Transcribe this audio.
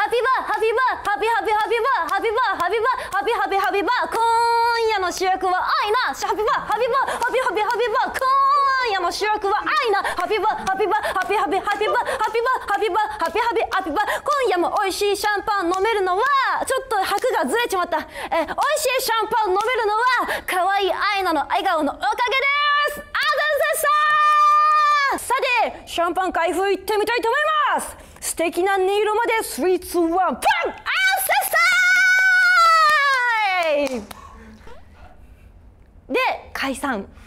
ハピバハピバハピハピハピバハピバハピバハピハピハピバ今夜の主役は愛なハピバハピバハピハピハピバ今夜の主役はイナハピバハピバハピハピハピバハピバハピバハピハピハピバ今夜も美味しいシャンパン飲めるのはちょっと拍がずれちまったえ美味しいシャンパン飲めるのは可愛いイナの笑顔のおかげですアンセさんさてシャンパン開封いってみたいと思います的な音色まで321パンアンイで解散